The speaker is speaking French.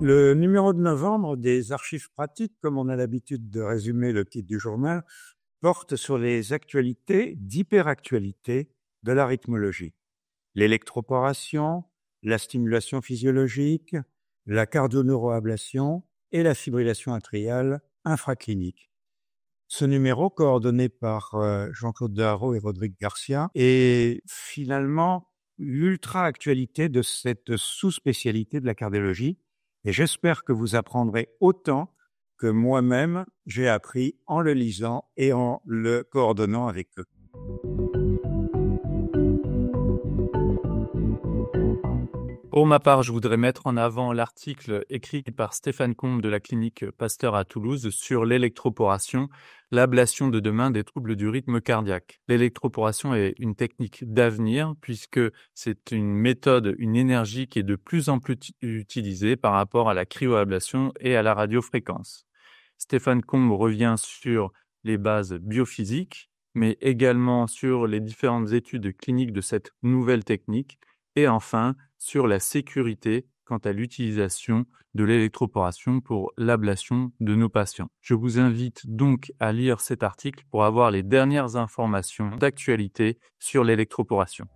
Le numéro de novembre des archives pratiques, comme on a l'habitude de résumer le titre du journal, porte sur les actualités d'hyperactualité de la rythmologie. L'électroporation, la stimulation physiologique, la cardio-neuroablation et la fibrillation atriale infraclinique. Ce numéro, coordonné par euh, Jean-Claude Darro et Rodrigue Garcia, est finalement l'ultra-actualité de cette sous-spécialité de la cardiologie et j'espère que vous apprendrez autant que moi-même j'ai appris en le lisant et en le coordonnant avec eux. Pour ma part, je voudrais mettre en avant l'article écrit par Stéphane Combe de la clinique Pasteur à Toulouse sur l'électroporation, l'ablation de demain des troubles du rythme cardiaque. L'électroporation est une technique d'avenir puisque c'est une méthode, une énergie qui est de plus en plus utilisée par rapport à la cryoablation et à la radiofréquence. Stéphane Combe revient sur les bases biophysiques, mais également sur les différentes études cliniques de cette nouvelle technique et enfin sur la sécurité quant à l'utilisation de l'électroporation pour l'ablation de nos patients. Je vous invite donc à lire cet article pour avoir les dernières informations d'actualité sur l'électroporation.